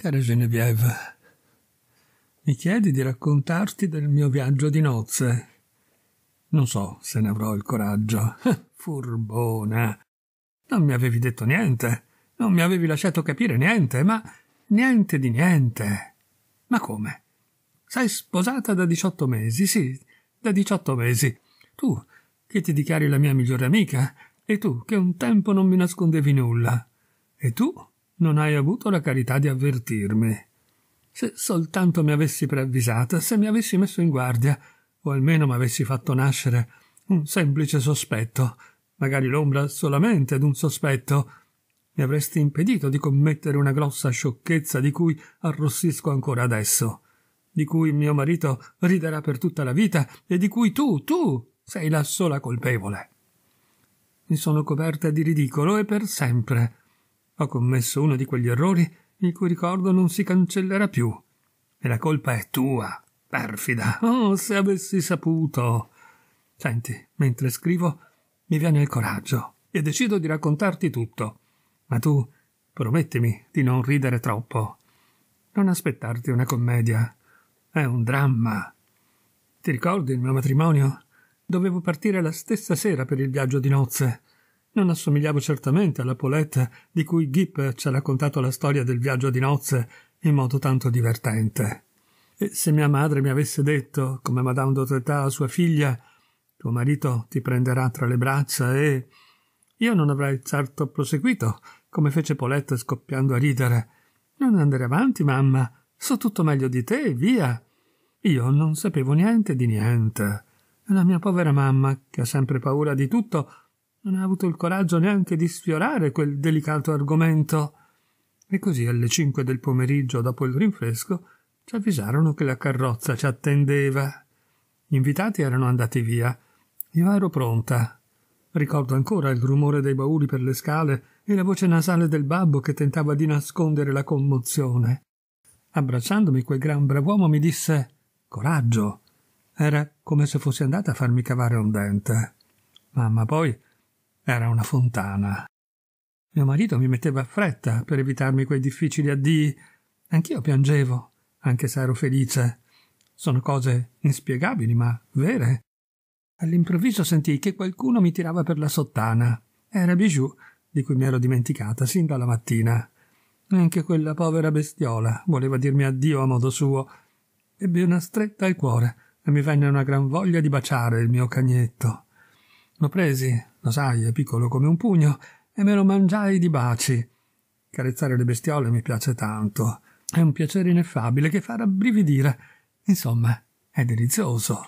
Cara Genevieve, mi chiedi di raccontarti del mio viaggio di nozze. Non so se ne avrò il coraggio. Furbona. Non mi avevi detto niente, non mi avevi lasciato capire niente, ma niente di niente. Ma come? Sei sposata da 18 mesi, sì, da 18 mesi. Tu, che ti dichiari la mia migliore amica, e tu, che un tempo non mi nascondevi nulla. E tu, non hai avuto la carità di avvertirmi. Se soltanto mi avessi preavvisata, se mi avessi messo in guardia, o almeno mi avessi fatto nascere un semplice sospetto, magari l'ombra solamente d'un sospetto, mi avresti impedito di commettere una grossa sciocchezza di cui arrossisco ancora adesso, di cui mio marito riderà per tutta la vita e di cui tu, tu, sei la sola colpevole. Mi sono coperta di ridicolo e per sempre ho commesso uno di quegli errori il cui ricordo non si cancellerà più. E la colpa è tua, perfida. Oh, se avessi saputo. Senti, mentre scrivo, mi viene il coraggio e decido di raccontarti tutto. Ma tu promettimi di non ridere troppo. Non aspettarti una commedia. È un dramma. Ti ricordi il mio matrimonio? Dovevo partire la stessa sera per il viaggio di nozze non assomigliavo certamente alla Paulette di cui Gip ci ha raccontato la storia del viaggio di nozze in modo tanto divertente. E se mia madre mi avesse detto, come Madame d'Otretà a sua figlia, tuo marito ti prenderà tra le braccia e... Io non avrei certo proseguito, come fece Paulette scoppiando a ridere. Non andare avanti, mamma. So tutto meglio di te, via. Io non sapevo niente di niente. La mia povera mamma, che ha sempre paura di tutto, non ha avuto il coraggio neanche di sfiorare quel delicato argomento. E così alle cinque del pomeriggio, dopo il rinfresco, ci avvisarono che la carrozza ci attendeva. Gli invitati erano andati via. Io ero pronta. Ricordo ancora il rumore dei bauli per le scale e la voce nasale del babbo che tentava di nascondere la commozione. Abbracciandomi quel gran brav'uomo mi disse Coraggio. Era come se fossi andata a farmi cavare un dente. Mamma poi era una fontana. Mio marito mi metteva a fretta per evitarmi quei difficili addii. Anch'io piangevo, anche se ero felice. Sono cose inspiegabili, ma vere. All'improvviso sentii che qualcuno mi tirava per la sottana. Era Bijou, di cui mi ero dimenticata sin dalla mattina. Anche quella povera bestiola voleva dirmi addio a modo suo. Ebbi una stretta al cuore e mi venne una gran voglia di baciare il mio cagnetto. Lo presi, lo sai, è piccolo come un pugno, e me lo mangiai di baci. Carezzare le bestiole mi piace tanto. È un piacere ineffabile che fa rabbrividire. Insomma, è delizioso.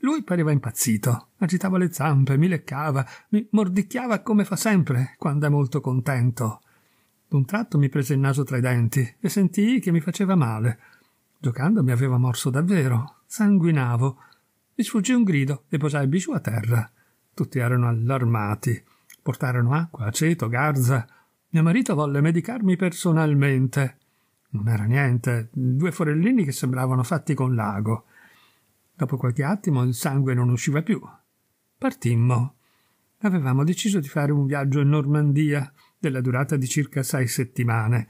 Lui pareva impazzito, agitava le zampe, mi leccava, mi mordicchiava come fa sempre quando è molto contento. D'un tratto mi prese il naso tra i denti e sentii che mi faceva male. Giocando mi aveva morso davvero, sanguinavo. Mi sfuggì un grido e posai il bisù a terra. Tutti erano allarmati. Portarono acqua, aceto, garza. Mio marito volle medicarmi personalmente. Non era niente, due forellini che sembravano fatti con l'ago. Dopo qualche attimo il sangue non usciva più. Partimmo. Avevamo deciso di fare un viaggio in Normandia della durata di circa sei settimane.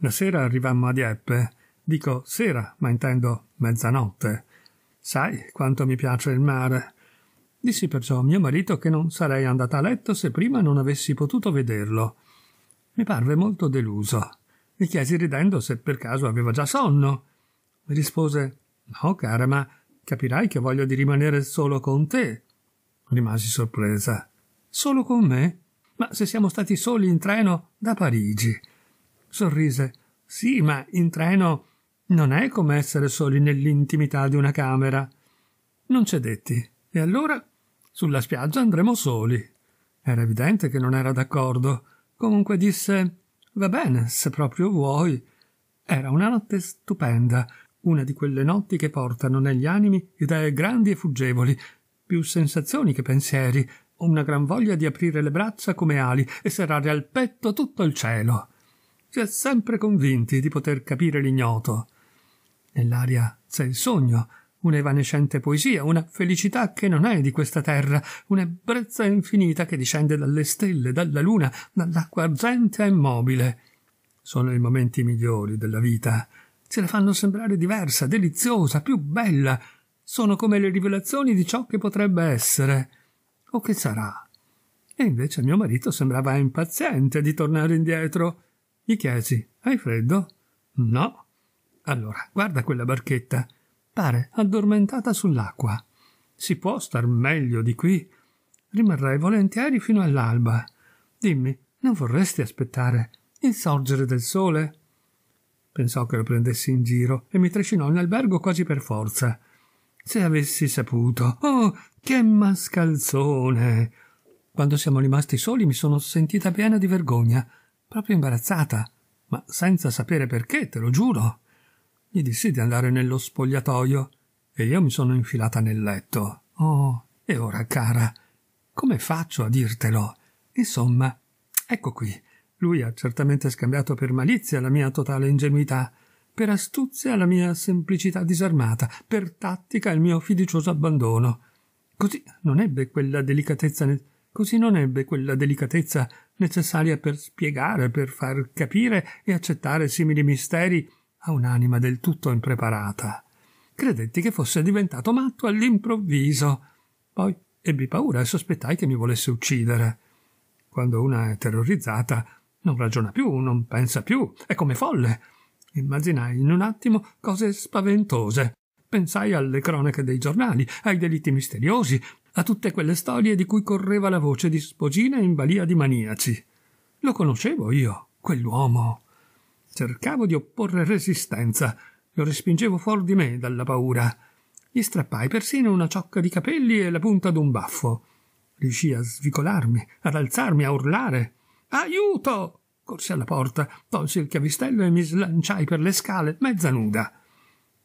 La sera arrivammo a Dieppe. Dico sera, ma intendo mezzanotte. Sai quanto mi piace il mare. Dissi perciò a mio marito che non sarei andata a letto se prima non avessi potuto vederlo. Mi parve molto deluso. Mi chiesi ridendo se per caso aveva già sonno. Mi rispose No, cara, ma capirai che voglio di rimanere solo con te. Rimasi sorpresa. Solo con me? Ma se siamo stati soli in treno da Parigi. Sorrise. Sì, ma in treno non è come essere soli nell'intimità di una camera. Non cedetti. E allora sulla spiaggia andremo soli. Era evidente che non era d'accordo. Comunque disse Va bene, se proprio vuoi. Era una notte stupenda, una di quelle notti che portano negli animi idee grandi e fuggevoli, più sensazioni che pensieri, una gran voglia di aprire le braccia come ali e serrare al petto tutto il cielo. Si è sempre convinti di poter capire l'ignoto. Nell'aria c'è il sogno, un'evanescente poesia, una felicità che non è di questa terra, un'ebbrezza infinita che discende dalle stelle, dalla luna, dall'acqua argentea e mobile. Sono i momenti migliori della vita. Se la fanno sembrare diversa, deliziosa, più bella. Sono come le rivelazioni di ciò che potrebbe essere. O che sarà? E invece mio marito sembrava impaziente di tornare indietro. Gli chiesi: Hai freddo? No. Allora, guarda quella barchetta pare addormentata sull'acqua. Si può star meglio di qui? Rimarrei volentieri fino all'alba. Dimmi, non vorresti aspettare il sorgere del sole? Pensò che lo prendessi in giro e mi trascinò in albergo quasi per forza. Se avessi saputo. Oh, che mascalzone! Quando siamo rimasti soli mi sono sentita piena di vergogna, proprio imbarazzata, ma senza sapere perché, te lo giuro gli dissi di andare nello spogliatoio e io mi sono infilata nel letto. Oh, e ora, cara, come faccio a dirtelo? Insomma, ecco qui. Lui ha certamente scambiato per malizia la mia totale ingenuità, per astuzia la mia semplicità disarmata, per tattica il mio fiducioso abbandono. Così non ebbe quella delicatezza ne- così non ebbe quella delicatezza necessaria per spiegare, per far capire e accettare simili misteri a un'anima del tutto impreparata. Credetti che fosse diventato matto all'improvviso. Poi ebbi paura e sospettai che mi volesse uccidere. Quando una è terrorizzata, non ragiona più, non pensa più, è come folle. Immaginai in un attimo cose spaventose. Pensai alle cronache dei giornali, ai delitti misteriosi, a tutte quelle storie di cui correva la voce di spogina in balia di maniaci. Lo conoscevo io, quell'uomo. Cercavo di opporre resistenza, lo respingevo fuori di me dalla paura. Gli strappai persino una ciocca di capelli e la punta d'un baffo. Riuscii a svicolarmi, ad alzarmi, a urlare. Aiuto! Corsi alla porta, tolsi il chiavistello e mi slanciai per le scale, mezza nuda.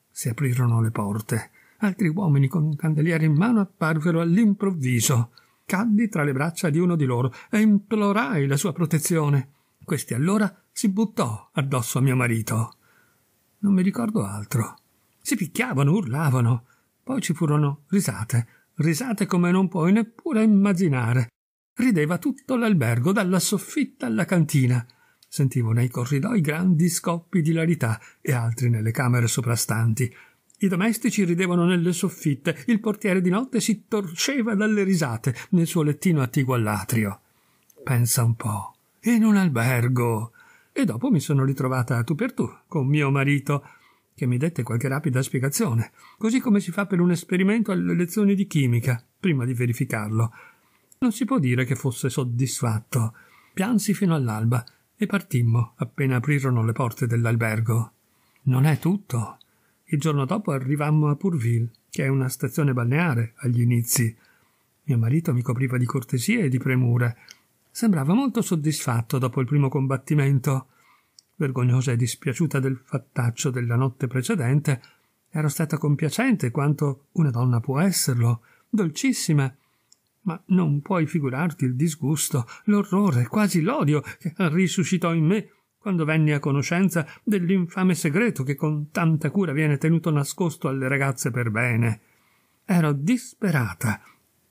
Si aprirono le porte. Altri uomini con un candeliere in mano apparvero all'improvviso. Caddi tra le braccia di uno di loro e implorai la sua protezione. Questi allora si buttò addosso a mio marito. Non mi ricordo altro. Si picchiavano, urlavano. Poi ci furono risate, risate come non puoi neppure immaginare. Rideva tutto l'albergo, dalla soffitta alla cantina. Sentivo nei corridoi grandi scoppi di larità e altri nelle camere soprastanti. I domestici ridevano nelle soffitte, il portiere di notte si torceva dalle risate nel suo lettino attiguo all'atrio. Pensa un po', in un albergo, e dopo mi sono ritrovata tu per tu con mio marito, che mi dette qualche rapida spiegazione, così come si fa per un esperimento alle lezioni di chimica, prima di verificarlo. Non si può dire che fosse soddisfatto. Piansi fino all'alba e partimmo appena aprirono le porte dell'albergo. Non è tutto. Il giorno dopo arrivammo a Pourville, che è una stazione balneare agli inizi. Mio marito mi copriva di cortesie e di premure, Sembrava molto soddisfatto dopo il primo combattimento. Vergognosa e dispiaciuta del fattaccio della notte precedente, ero stata compiacente quanto una donna può esserlo, dolcissima. Ma non puoi figurarti il disgusto, l'orrore, quasi l'odio che risuscitò in me quando venni a conoscenza dell'infame segreto che con tanta cura viene tenuto nascosto alle ragazze per bene. Ero disperata,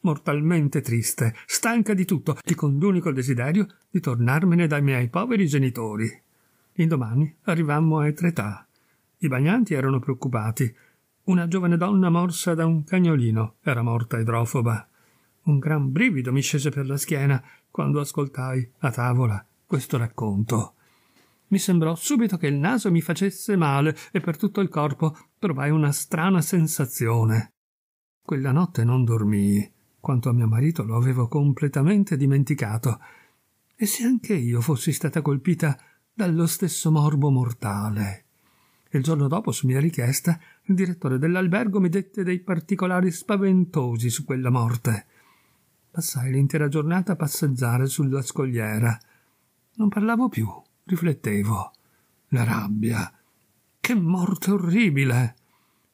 mortalmente triste, stanca di tutto e con l'unico desiderio di tornarmene dai miei poveri genitori. L'indomani arrivammo a Etretà. I bagnanti erano preoccupati. Una giovane donna morsa da un cagnolino era morta idrofoba. Un gran brivido mi scese per la schiena quando ascoltai a tavola questo racconto. Mi sembrò subito che il naso mi facesse male e per tutto il corpo provai una strana sensazione. Quella notte non dormii. Quanto a mio marito lo avevo completamente dimenticato. E se anche io fossi stata colpita dallo stesso morbo mortale? Il giorno dopo, su mia richiesta, il direttore dell'albergo mi dette dei particolari spaventosi su quella morte. Passai l'intera giornata a passeggiare sulla scogliera. Non parlavo più, riflettevo. La rabbia. Che morte orribile!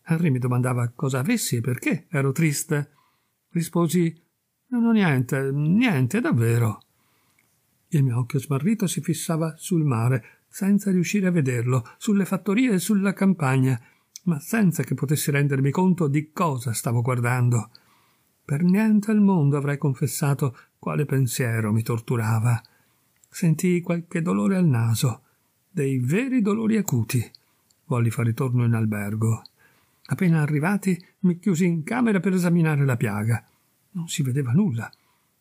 Harry mi domandava cosa avessi e perché ero triste. Risposi ho niente, niente, davvero. Il mio occhio smarrito si fissava sul mare, senza riuscire a vederlo, sulle fattorie e sulla campagna, ma senza che potessi rendermi conto di cosa stavo guardando. Per niente al mondo avrei confessato quale pensiero mi torturava. Sentii qualche dolore al naso, dei veri dolori acuti. Volli far ritorno in albergo. Appena arrivati mi chiusi in camera per esaminare la piaga. Non si vedeva nulla,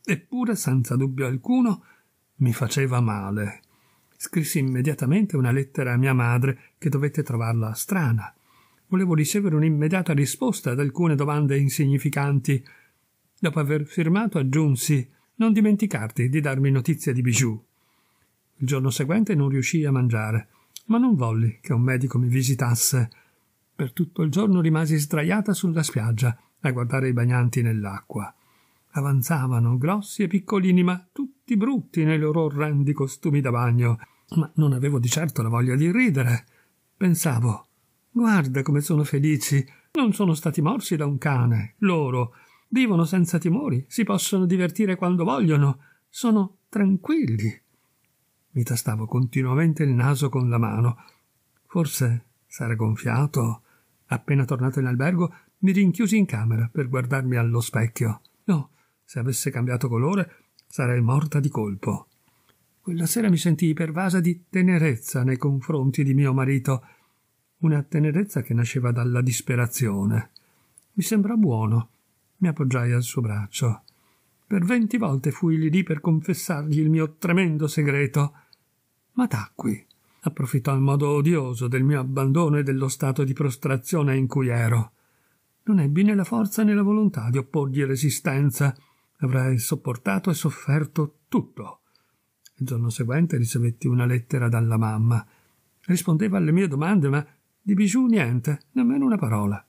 eppure senza dubbio alcuno mi faceva male. Scrissi immediatamente una lettera a mia madre che dovette trovarla strana. Volevo ricevere un'immediata risposta ad alcune domande insignificanti. Dopo aver firmato aggiunsi non dimenticarti di darmi notizie di Bijou. Il giorno seguente non riuscii a mangiare, ma non volli che un medico mi visitasse per tutto il giorno rimasi sdraiata sulla spiaggia a guardare i bagnanti nell'acqua. Avanzavano grossi e piccolini, ma tutti brutti nei loro orrendi costumi da bagno. Ma non avevo di certo la voglia di ridere. Pensavo, guarda come sono felici, non sono stati morsi da un cane, loro. Vivono senza timori, si possono divertire quando vogliono, sono tranquilli. Mi tastavo continuamente il naso con la mano. Forse sarà gonfiato. Appena tornato in albergo, mi rinchiusi in camera per guardarmi allo specchio. No, se avesse cambiato colore, sarei morta di colpo. Quella sera mi sentii pervasa di tenerezza nei confronti di mio marito, una tenerezza che nasceva dalla disperazione. Mi sembrò buono. Mi appoggiai al suo braccio. Per venti volte fui lì lì per confessargli il mio tremendo segreto, ma tacqui approfittò in modo odioso del mio abbandono e dello stato di prostrazione in cui ero. Non ebbi né la forza né la volontà di opporgli resistenza. Avrei sopportato e sofferto tutto. Il giorno seguente ricevetti una lettera dalla mamma. Rispondeva alle mie domande, ma di Bijou niente, nemmeno una parola.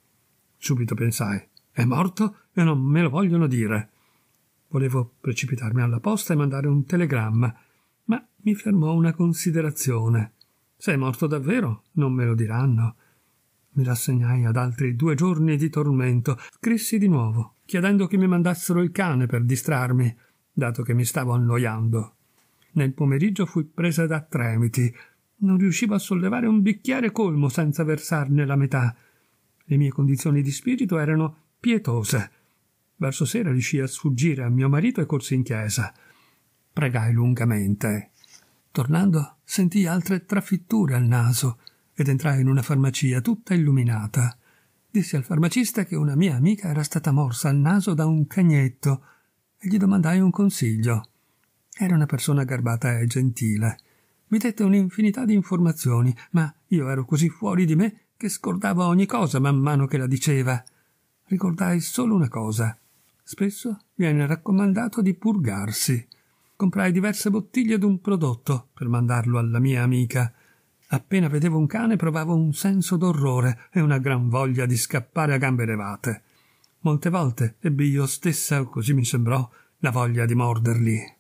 Subito pensai: è morto e non me lo vogliono dire. Volevo precipitarmi alla posta e mandare un telegramma, ma mi fermò una considerazione. Sei morto davvero? Non me lo diranno. Mi rassegnai ad altri due giorni di tormento. Scrissi di nuovo, chiedendo che mi mandassero il cane per distrarmi, dato che mi stavo annoiando. Nel pomeriggio fui presa da tremiti. Non riuscivo a sollevare un bicchiere colmo senza versarne la metà. Le mie condizioni di spirito erano pietose. Verso sera riuscii a sfuggire a mio marito e corsi in chiesa. Pregai lungamente. Tornando, sentii altre trafitture al naso ed entrai in una farmacia tutta illuminata. Dissi al farmacista che una mia amica era stata morsa al naso da un cagnetto e gli domandai un consiglio. Era una persona garbata e gentile. Mi dette un'infinità di informazioni, ma io ero così fuori di me che scordavo ogni cosa man mano che la diceva. Ricordai solo una cosa. Spesso viene raccomandato di purgarsi comprai diverse bottiglie d'un prodotto per mandarlo alla mia amica. Appena vedevo un cane provavo un senso d'orrore e una gran voglia di scappare a gambe levate. Molte volte ebbi io stessa, così mi sembrò, la voglia di morderli.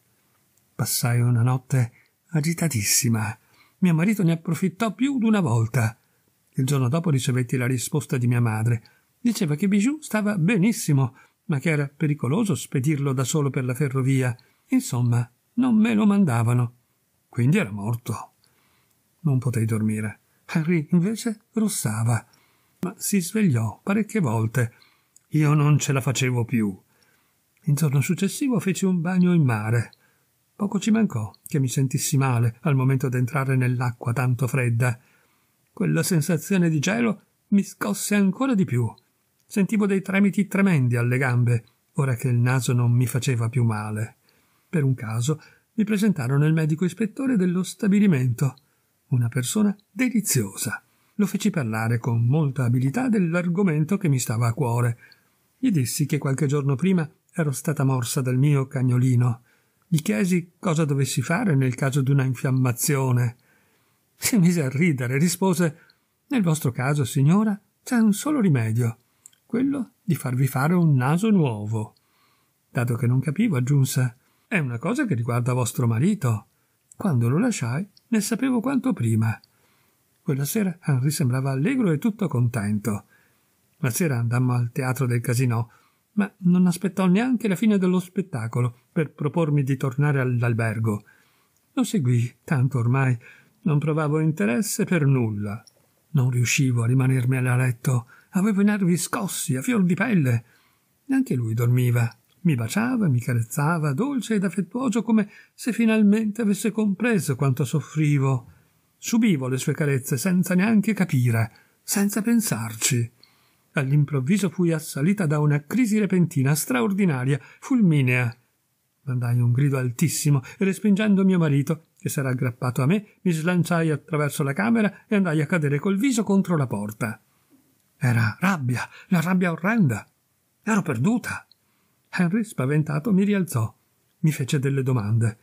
Passai una notte agitatissima. Mio marito ne approfittò più d'una volta. Il giorno dopo ricevetti la risposta di mia madre. Diceva che Bijou stava benissimo, ma che era pericoloso spedirlo da solo per la ferrovia Insomma, non me lo mandavano. Quindi era morto. Non potei dormire. Harry invece russava, ma si svegliò parecchie volte. Io non ce la facevo più. Il giorno successivo feci un bagno in mare. Poco ci mancò che mi sentissi male al momento d'entrare nell'acqua tanto fredda. Quella sensazione di gelo mi scosse ancora di più. Sentivo dei tremiti tremendi alle gambe, ora che il naso non mi faceva più male. Per un caso mi presentarono il medico ispettore dello stabilimento, una persona deliziosa. Lo feci parlare con molta abilità dell'argomento che mi stava a cuore. Gli dissi che qualche giorno prima ero stata morsa dal mio cagnolino. Gli chiesi cosa dovessi fare nel caso di una infiammazione. Si mise a ridere e rispose Nel vostro caso, signora, c'è un solo rimedio, quello di farvi fare un naso nuovo. Dato che non capivo, aggiunse è una cosa che riguarda vostro marito. Quando lo lasciai, ne sapevo quanto prima. Quella sera Henry sembrava allegro e tutto contento. La sera andammo al teatro del casino, ma non aspettò neanche la fine dello spettacolo per propormi di tornare all'albergo. Lo seguii, tanto ormai non provavo interesse per nulla. Non riuscivo a rimanermi a letto, avevo i nervi scossi a fior di pelle. Neanche lui dormiva mi baciava, mi carezzava, dolce ed affettuoso come se finalmente avesse compreso quanto soffrivo. Subivo le sue carezze senza neanche capire, senza pensarci. All'improvviso fui assalita da una crisi repentina, straordinaria, fulminea. Mandai un grido altissimo e respingendo mio marito, che s'era aggrappato a me, mi slanciai attraverso la camera e andai a cadere col viso contro la porta. Era rabbia, la rabbia orrenda. Ero perduta. Henry, spaventato, mi rialzò. Mi fece delle domande.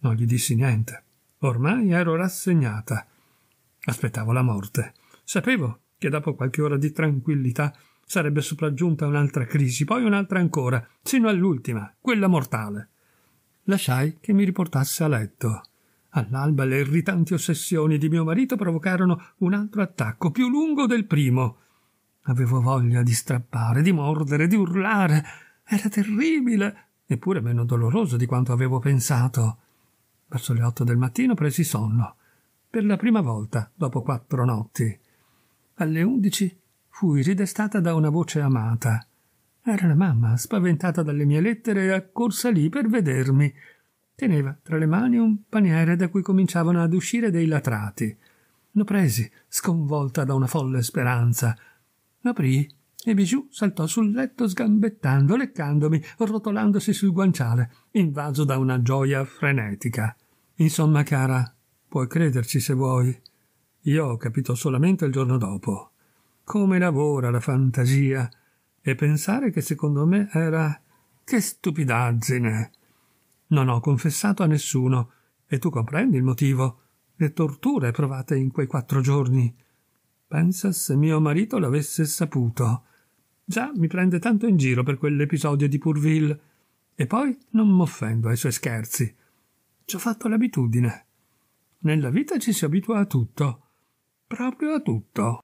Non gli dissi niente. Ormai ero rassegnata. Aspettavo la morte. Sapevo che dopo qualche ora di tranquillità sarebbe sopraggiunta un'altra crisi, poi un'altra ancora, sino all'ultima, quella mortale. Lasciai che mi riportasse a letto. All'alba le irritanti ossessioni di mio marito provocarono un altro attacco, più lungo del primo. Avevo voglia di strappare, di mordere, di urlare, era terribile, eppure meno doloroso di quanto avevo pensato. Verso le otto del mattino presi sonno, per la prima volta dopo quattro notti. Alle undici fui ridestata da una voce amata. Era la mamma, spaventata dalle mie lettere, accorsa lì per vedermi. Teneva tra le mani un paniere da cui cominciavano ad uscire dei latrati. Lo presi, sconvolta da una folle speranza. L'aprì e Bijou saltò sul letto sgambettando, leccandomi, rotolandosi sul guanciale, invaso da una gioia frenetica. Insomma, cara, puoi crederci se vuoi. Io ho capito solamente il giorno dopo. Come lavora la fantasia! E pensare che secondo me era... Che stupidaggine! Non ho confessato a nessuno, e tu comprendi il motivo. Le torture provate in quei quattro giorni. Pensa se mio marito l'avesse saputo. Già mi prende tanto in giro per quell'episodio di Purville. E poi non m'offendo ai suoi scherzi. Ci ho fatto l'abitudine. Nella vita ci si abitua a tutto. Proprio a tutto.